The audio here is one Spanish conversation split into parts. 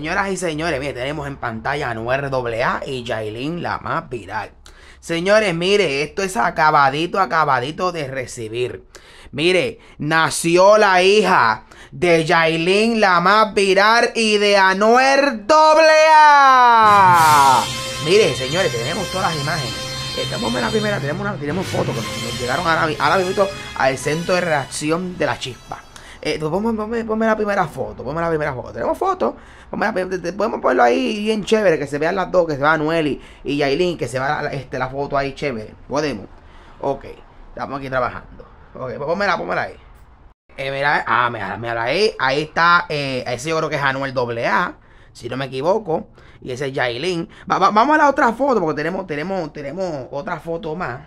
Señoras y señores, mire, tenemos en pantalla a Anuer AA y Jailin la más viral. Señores, mire, esto es acabadito, acabadito de recibir. Mire, nació la hija de Jailin la más viral y de Anuer A. Mire, señores, tenemos todas las imágenes. Estamos en la primera, tenemos, tenemos fotos que nos llegaron a la al centro de reacción de la chispa. Eh, ponme, la primera foto, la primera foto. Tenemos fotos, podemos ponerlo ahí bien chévere, que se vean las dos, que se vea Anuel y, y Yailin, que se vea la, este, la foto ahí chévere. Podemos. Ok, estamos aquí trabajando. Ok, ponmela pues ahí. Eh, mira, ah, mira, mira ahí, ahí está, eh, ese yo creo que es Anuel AA, si no me equivoco, y ese es Yailin. vamos a la otra foto, porque tenemos, tenemos, tenemos otra foto más.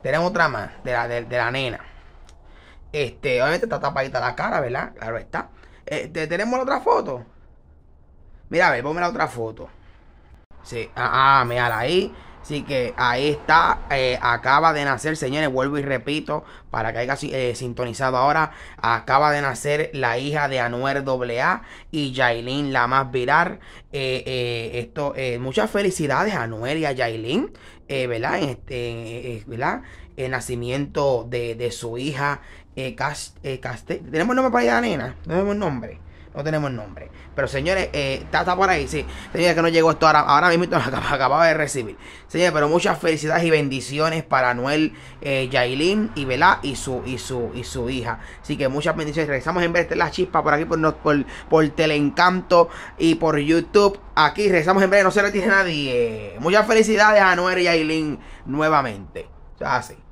Tenemos otra más de la nena. Este, obviamente está tapadita la cara, ¿verdad? Claro está. Este, tenemos la otra foto. Mira, a ver, ponme la otra foto. Sí, ah, ah la ahí. Así que ahí está, eh, acaba de nacer, señores, vuelvo y repito, para que haya eh, sintonizado ahora, acaba de nacer la hija de Anuer AA y Yailin, la más eh, esto, muchas felicidades a Anuer y a Yailin, ¿verdad? Este, ¿verdad? El nacimiento de, de su hija, Cast, ¿Tenemos nombre para ella, nena? ¿No tenemos nombre? No tenemos nombre. Pero señores, eh, está por ahí, sí. Señores, que no llegó esto ahora, mismo, acababa, de recibir. Señores, pero muchas felicidades y bendiciones para Anuel, eh, Yailin y Vela y su, y, su, y su hija. Así que muchas bendiciones. Regresamos en breve, la chispa por aquí, por, por, por Teleencanto y por YouTube. Aquí regresamos en breve, no se retire nadie. Muchas felicidades a Anuel y Yailin nuevamente. Así.